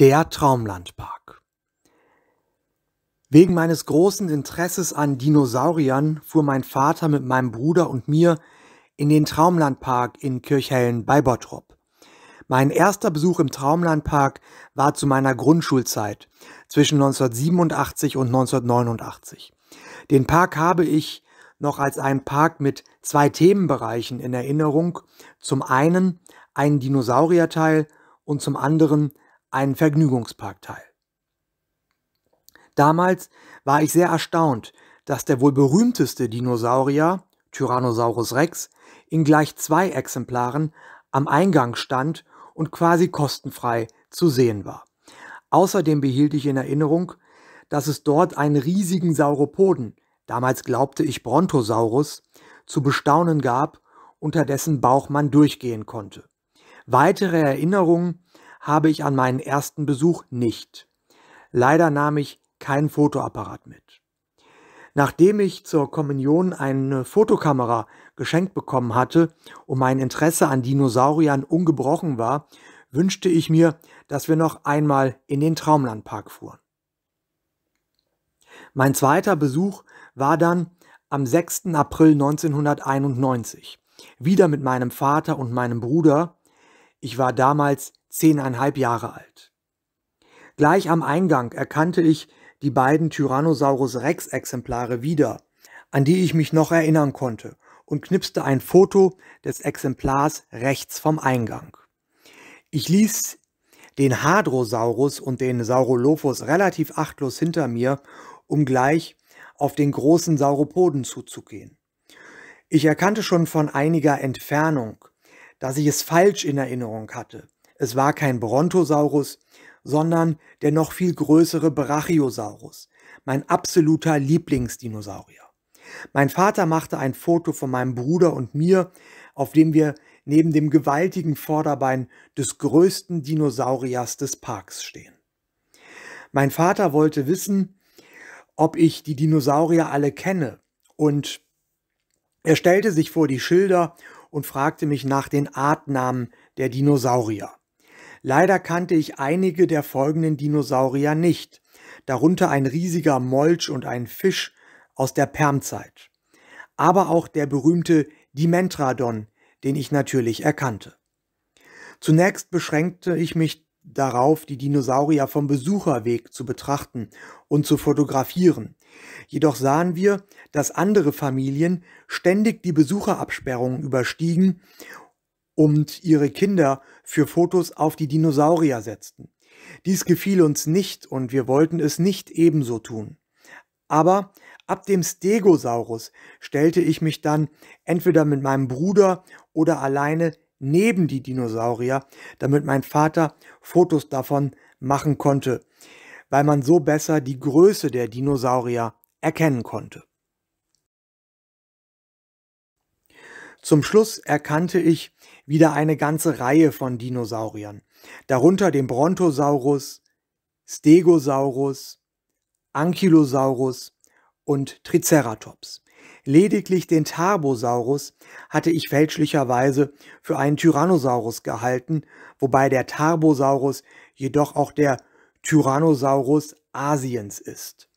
Der Traumlandpark. Wegen meines großen Interesses an Dinosauriern fuhr mein Vater mit meinem Bruder und mir in den Traumlandpark in Kirchhellen bei Bottrop. Mein erster Besuch im Traumlandpark war zu meiner Grundschulzeit zwischen 1987 und 1989. Den Park habe ich noch als einen Park mit zwei Themenbereichen in Erinnerung. Zum einen einen Dinosaurierteil und zum anderen einen Vergnügungspark teil. Damals war ich sehr erstaunt, dass der wohl berühmteste Dinosaurier, Tyrannosaurus Rex, in gleich zwei Exemplaren am Eingang stand und quasi kostenfrei zu sehen war. Außerdem behielt ich in Erinnerung, dass es dort einen riesigen Sauropoden, damals glaubte ich Brontosaurus, zu bestaunen gab, unter dessen Bauch man durchgehen konnte. Weitere Erinnerungen habe ich an meinen ersten Besuch nicht. Leider nahm ich keinen Fotoapparat mit. Nachdem ich zur Kommunion eine Fotokamera geschenkt bekommen hatte und mein Interesse an Dinosauriern ungebrochen war, wünschte ich mir, dass wir noch einmal in den Traumlandpark fuhren. Mein zweiter Besuch war dann am 6. April 1991, wieder mit meinem Vater und meinem Bruder. Ich war damals zehneinhalb Jahre alt. Gleich am Eingang erkannte ich die beiden Tyrannosaurus Rex Exemplare wieder, an die ich mich noch erinnern konnte, und knipste ein Foto des Exemplars rechts vom Eingang. Ich ließ den Hadrosaurus und den Saurolophus relativ achtlos hinter mir, um gleich auf den großen Sauropoden zuzugehen. Ich erkannte schon von einiger Entfernung, dass ich es falsch in Erinnerung hatte, es war kein Brontosaurus, sondern der noch viel größere Brachiosaurus, mein absoluter Lieblingsdinosaurier. Mein Vater machte ein Foto von meinem Bruder und mir, auf dem wir neben dem gewaltigen Vorderbein des größten Dinosauriers des Parks stehen. Mein Vater wollte wissen, ob ich die Dinosaurier alle kenne und er stellte sich vor die Schilder und fragte mich nach den Artnamen der Dinosaurier. Leider kannte ich einige der folgenden Dinosaurier nicht, darunter ein riesiger Molch und ein Fisch aus der Permzeit. Aber auch der berühmte Dimentradon, den ich natürlich erkannte. Zunächst beschränkte ich mich darauf, die Dinosaurier vom Besucherweg zu betrachten und zu fotografieren. Jedoch sahen wir, dass andere Familien ständig die Besucherabsperrungen überstiegen und ihre Kinder für Fotos auf die Dinosaurier setzten. Dies gefiel uns nicht und wir wollten es nicht ebenso tun. Aber ab dem Stegosaurus stellte ich mich dann entweder mit meinem Bruder oder alleine neben die Dinosaurier, damit mein Vater Fotos davon machen konnte, weil man so besser die Größe der Dinosaurier erkennen konnte. Zum Schluss erkannte ich wieder eine ganze Reihe von Dinosauriern, darunter den Brontosaurus, Stegosaurus, Ankylosaurus und Triceratops. Lediglich den Tarbosaurus hatte ich fälschlicherweise für einen Tyrannosaurus gehalten, wobei der Tarbosaurus jedoch auch der Tyrannosaurus Asiens ist.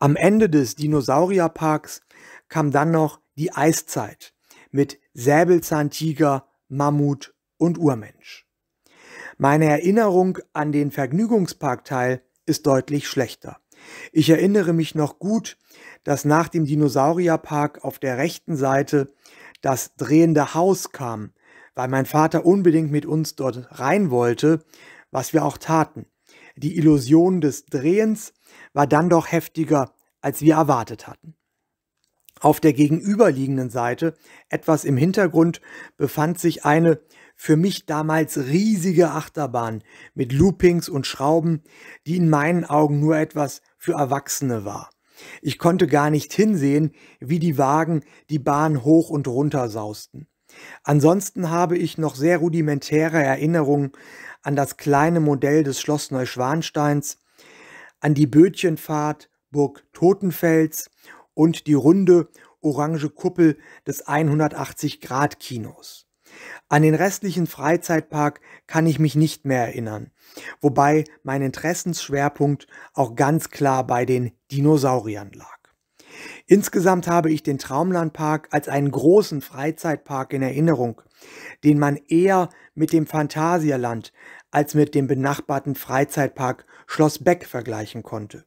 Am Ende des Dinosaurierparks kam dann noch die Eiszeit mit Säbelzahntiger, Mammut und Urmensch. Meine Erinnerung an den Vergnügungsparkteil ist deutlich schlechter. Ich erinnere mich noch gut, dass nach dem Dinosaurierpark auf der rechten Seite das drehende Haus kam, weil mein Vater unbedingt mit uns dort rein wollte, was wir auch taten. Die Illusion des Drehens war dann doch heftiger, als wir erwartet hatten. Auf der gegenüberliegenden Seite, etwas im Hintergrund, befand sich eine für mich damals riesige Achterbahn mit Loopings und Schrauben, die in meinen Augen nur etwas für Erwachsene war. Ich konnte gar nicht hinsehen, wie die Wagen die Bahn hoch und runter sausten. Ansonsten habe ich noch sehr rudimentäre Erinnerungen an das kleine Modell des Schloss Neuschwansteins, an die Bötchenfahrt Burg Totenfels und die runde orange Kuppel des 180-Grad-Kinos. An den restlichen Freizeitpark kann ich mich nicht mehr erinnern, wobei mein Interessensschwerpunkt auch ganz klar bei den Dinosauriern lag. Insgesamt habe ich den Traumlandpark als einen großen Freizeitpark in Erinnerung, den man eher mit dem Phantasialand als mit dem benachbarten Freizeitpark Schloss Beck vergleichen konnte.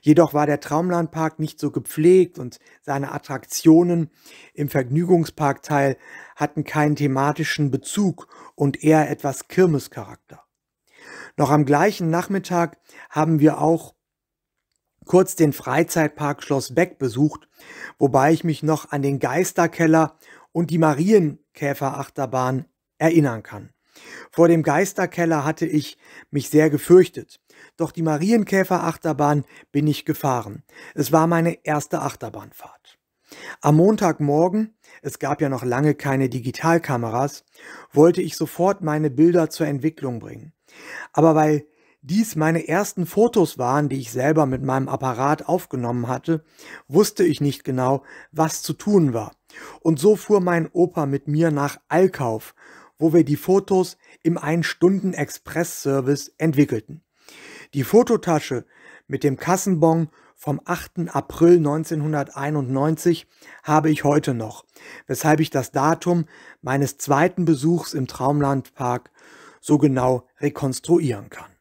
Jedoch war der Traumlandpark nicht so gepflegt und seine Attraktionen im Vergnügungsparkteil hatten keinen thematischen Bezug und eher etwas Kirmescharakter. Noch am gleichen Nachmittag haben wir auch kurz den Freizeitpark Schloss Beck besucht, wobei ich mich noch an den Geisterkeller und die Marienkäferachterbahn erinnern kann. Vor dem Geisterkeller hatte ich mich sehr gefürchtet, doch die Marienkäfer-Achterbahn bin ich gefahren. Es war meine erste Achterbahnfahrt. Am Montagmorgen, es gab ja noch lange keine Digitalkameras, wollte ich sofort meine Bilder zur Entwicklung bringen. Aber weil dies meine ersten Fotos waren, die ich selber mit meinem Apparat aufgenommen hatte, wusste ich nicht genau, was zu tun war. Und so fuhr mein Opa mit mir nach Allkauf, wo wir die Fotos im Ein-Stunden-Express-Service entwickelten. Die Fototasche mit dem Kassenbon vom 8. April 1991 habe ich heute noch, weshalb ich das Datum meines zweiten Besuchs im Traumlandpark so genau rekonstruieren kann.